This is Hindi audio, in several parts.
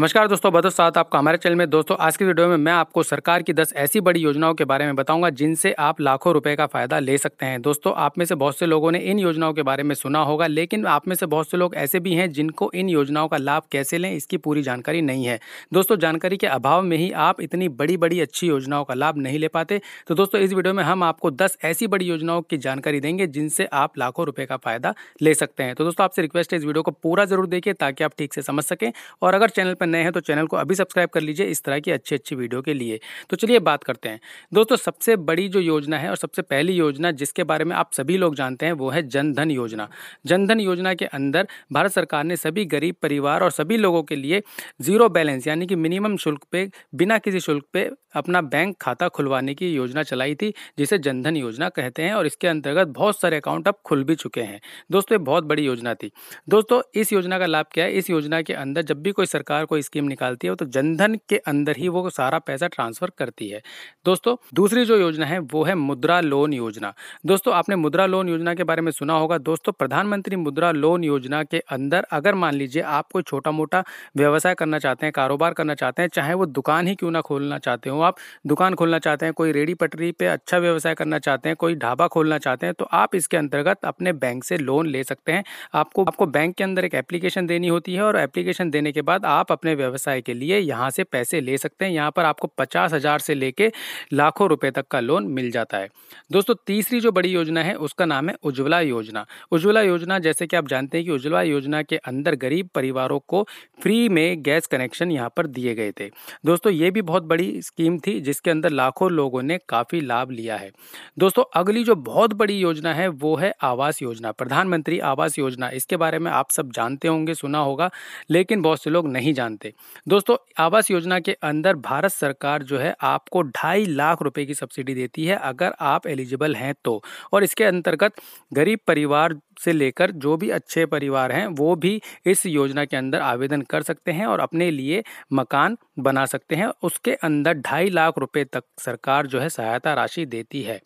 नमस्कार दोस्तों बदर साथ आपका हमारे चैनल में दोस्तों आज की वीडियो में मैं आपको सरकार की 10 ऐसी बड़ी योजनाओं के बारे में बताऊंगा जिनसे आप लाखों रुपए का फायदा ले सकते हैं दोस्तों आप में से बहुत से लोगों ने इन योजनाओं के बारे में सुना होगा लेकिन आप में से बहुत से लोग ऐसे भी हैं जिनको इन योजनाओं का लाभ कैसे लें इसकी पूरी जानकारी नहीं है दोस्तों जानकारी के अभाव में ही आप इतनी बड़ी बड़ी अच्छी योजनाओं का लाभ नहीं ले पाते तो दोस्तों इस वीडियो में हम आपको दस ऐसी बड़ी योजनाओं की जानकारी देंगे जिनसे आप लाखों रुपये का फायदा ले सकते हैं तो दोस्तों आपसे रिक्वेस्ट है इस वीडियो को पूरा जरूर देखिए ताकि आप ठीक से समझ सकें और अगर चैनल पर नए हैं तो चैनल को अभी सब्सक्राइब कर लीजिए इस तरह की अच्छी अच्छी वीडियो के लिए तो चलिए बात करते हैं दोस्तों सबसे बड़ी जो योजना है और सबसे पहली योजना जिसके बारे में आप सभी लोग जानते हैं वो है जनधन योजना जनधन योजना के अंदर भारत सरकार ने सभी गरीब परिवार और सभी लोगों के लिए ज़ीरो बैलेंस यानी कि मिनिमम शुल्क पे बिना किसी शुल्क पे अपना बैंक खाता खुलवाने की योजना चलाई थी जिसे जनधन योजना कहते हैं और इसके अंतर्गत बहुत सारे अकाउंट अब खुल भी चुके हैं दोस्तों ये बहुत बड़ी योजना थी दोस्तों इस योजना का लाभ क्या है इस योजना के अंदर जब भी कोई सरकार कोई स्कीम निकालती है तो जनधन के अंदर ही वो सारा पैसा ट्रांसफर करती है दोस्तों दूसरी जो योजना है वो है मुद्रा लोन योजना दोस्तों आपने मुद्रा लोन योजना के बारे में सुना होगा दोस्तों प्रधानमंत्री मुद्रा लोन योजना के अंदर अगर मान लीजिए आप कोई छोटा मोटा व्यवसाय करना चाहते हैं कारोबार करना चाहते हैं चाहे वो दुकान ही क्यों ना खोलना चाहते हो हो आप दुकान खोलना चाहते हैं कोई रेडी पटरी पे अच्छा व्यवसाय करना चाहते हैं कोई ढाबा खोलना चाहते हैं तो आप इसके अंतर्गत अपने बैंक से लोन ले सकते हैं आपको आपको बैंक के अंदर एक एप्लीकेशन देनी होती है और एप्लीकेशन देने के बाद आप अपने व्यवसाय के लिए यहाँ से पैसे ले सकते हैं यहाँ पर आपको पचास हज़ार से लेके लाखों रुपये तक का लोन मिल जाता है दोस्तों तीसरी जो बड़ी योजना है उसका नाम है उज्ज्वला योजना उज्ज्वला योजना जैसे कि आप जानते हैं कि उज्ज्वला योजना के अंदर गरीब परिवारों को फ्री में गैस कनेक्शन यहाँ पर दिए गए थे दोस्तों ये भी बहुत बड़ी स्कीम स्कीम थी जिसके अंदर लाखों लोगों ने काफ़ी लाभ लिया है दोस्तों अगली जो बहुत बड़ी योजना है वो है आवास योजना प्रधानमंत्री आवास योजना इसके बारे में आप सब जानते होंगे सुना होगा लेकिन बहुत से लोग नहीं जानते दोस्तों आवास योजना के अंदर भारत सरकार जो है आपको ढाई लाख रुपए की सब्सिडी देती है अगर आप एलिजिबल हैं तो और इसके अंतर्गत गरीब परिवार से लेकर जो भी अच्छे परिवार हैं वो भी इस योजना के अंदर आवेदन कर सकते हैं और अपने लिए मकान बना सकते हैं उसके अंदर ढाई लाख रुपए तक सरकार जो है सहायता राशि देती है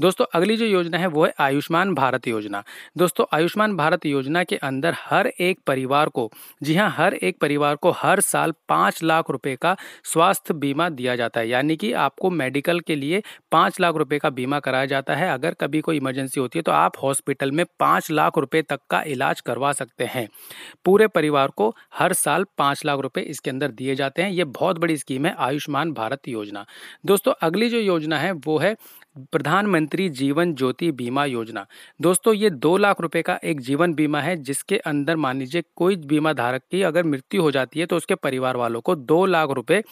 दोस्तों अगली जो योजना है वो है आयुष्मान भारत योजना दोस्तों आयुष्मान भारत योजना के अंदर हर एक परिवार को जी हाँ हर एक परिवार को हर साल पाँच लाख रुपये का स्वास्थ्य बीमा दिया जाता है यानी कि आपको मेडिकल के लिए पाँच लाख रुपये का बीमा कराया जाता है अगर कभी कोई इमरजेंसी होती है तो आप हॉस्पिटल में पाँच लाख रुपए तक का इलाज करवा सकते हैं पूरे परिवार को हर साल पाँच लाख रुपए इसके अंदर दिए जाते हैं ये बहुत बड़ी स्कीम है आयुष्मान भारत योजना दोस्तों अगली जो योजना है वो है प्रधानमंत्री जीवन ज्योति बीमा योजना दोस्तों ये दो लाख रुपए का एक जीवन बीमा है जिसके अंदर मान लीजिए कोई बीमा धारक की अगर मृत्यु हो जाती है तो उसके परिवार वालों को दो लाख रुपए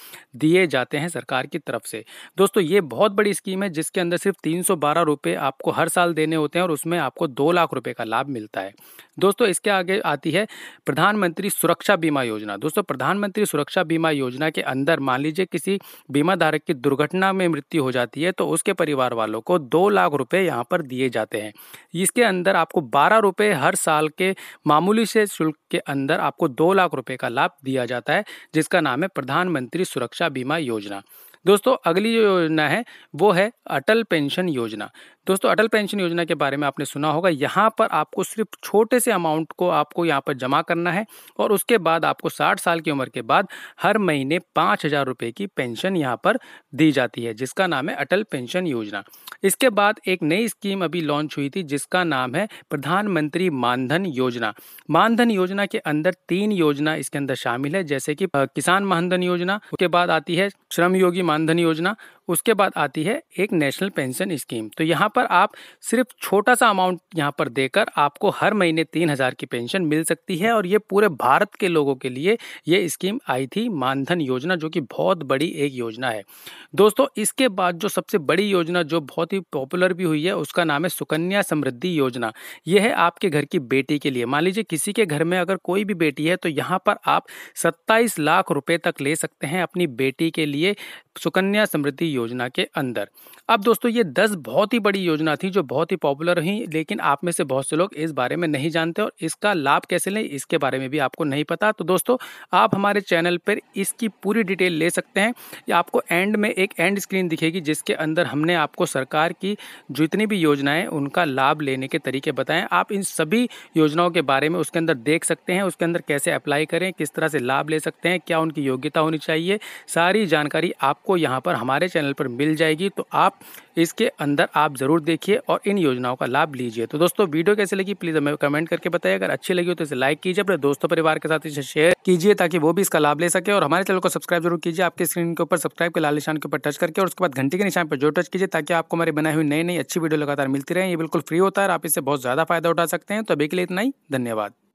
दिए जाते हैं सरकार की तरफ से दोस्तों ये बहुत बड़ी स्कीम है जिसके अंदर सिर्फ तीन सौ बारह रुपये आपको हर साल देने होते हैं और उसमें आपको दो लाख रुपये का लाभ मिलता है दोस्तों इसके आगे आती है प्रधानमंत्री सुरक्षा बीमा योजना दोस्तों प्रधानमंत्री सुरक्षा बीमा योजना के अंदर मान लीजिए किसी बीमा धारक की दुर्घटना में मृत्यु हो जाती है तो उसके परिवार वालों को दो लाख रुपए यहाँ पर दिए जाते हैं इसके अंदर आपको बारह रुपये हर साल के मामूली से शुल्क के अंदर आपको दो लाख रुपये का लाभ दिया जाता है जिसका नाम है प्रधानमंत्री सुरक्षा बीमा योजना दोस्तों अगली जो योजना है वो है अटल पेंशन योजना दोस्तों अटल पेंशन योजना के बारे में आपने सुना होगा यहाँ पर आपको सिर्फ छोटे से अमाउंट को आपको यहाँ पर जमा करना है और उसके बाद आपको 60 साल की उम्र के बाद हर महीने पाँच हज़ार रुपये की पेंशन यहाँ पर दी जाती है जिसका नाम है अटल पेंशन योजना इसके बाद एक नई स्कीम अभी लॉन्च हुई थी जिसका नाम है प्रधानमंत्री मानधन योजना मानधन योजना के अंदर तीन योजना इसके अंदर शामिल है जैसे कि किसान मानधन योजना उसके बाद आती है श्रम योगी मानधन योजना उसके बाद आती है एक नेशनल पेंशन स्कीम तो यहाँ पर आप सिर्फ छोटा सा अमाउंट यहाँ पर देकर आपको हर महीने तीन हज़ार की पेंशन मिल सकती है और ये पूरे भारत के लोगों के लिए ये स्कीम आई थी मानधन योजना जो कि बहुत बड़ी एक योजना है दोस्तों इसके बाद जो सबसे बड़ी योजना जो बहुत ही पॉपुलर भी हुई है उसका नाम है सुकन्या समृद्धि योजना यह है आपके घर की बेटी के लिए मान लीजिए किसी के घर में अगर कोई भी बेटी है तो यहाँ पर आप सत्ताईस लाख रुपये तक ले सकते हैं अपनी बेटी के लिए सुकन्या समृद्धि योजना के अंदर अब दोस्तों ये दस बहुत ही बड़ी योजना थी जो बहुत ही पॉपुलर हुई लेकिन आप में से बहुत से लोग इस बारे में नहीं जानते और इसका लाभ कैसे लें इसके बारे में भी आपको नहीं पता तो दोस्तों आप हमारे चैनल पर इसकी पूरी डिटेल ले सकते हैं या आपको एंड में एक एंड स्क्रीन दिखेगी जिसके अंदर हमने आपको सरकार की जितनी भी योजनाएँ उनका लाभ लेने के तरीके बताएँ आप इन सभी योजनाओं के बारे में उसके अंदर देख सकते हैं उसके अंदर कैसे अप्लाई करें किस तरह से लाभ ले सकते हैं क्या उनकी योग्यता होनी चाहिए सारी जानकारी आप आपको यहाँ पर हमारे चैनल पर मिल जाएगी तो आप इसके अंदर आप ज़रूर देखिए और इन योजनाओं का लाभ लीजिए तो दोस्तों वीडियो कैसे लगी प्लीज़ हमें कमेंट करके बताइए अगर अच्छी लगी हो तो इसे लाइक कीजिए अपने दोस्तों परिवार के साथ इसे शेयर कीजिए ताकि वो भी इसका लाभ ले सके और हमारे चैनल को सब्सक्राइब जरूर कीजिए आपके स्क्रीन के ऊपर सब्सक्राइब के लाल निशान के ऊपर टच करके और उसके बाद घंटे के निशान पर जो टच कीजिए ताकि आपको हमारे बनाई हुई नई नई अच्छी वीडियो लगातार मिलती रहे ये बिल्कुल फ्री होता है आप इससे बहुत ज़्यादा फायदा उठा सकते हैं तो अभी के लिए इतना ही धन्यवाद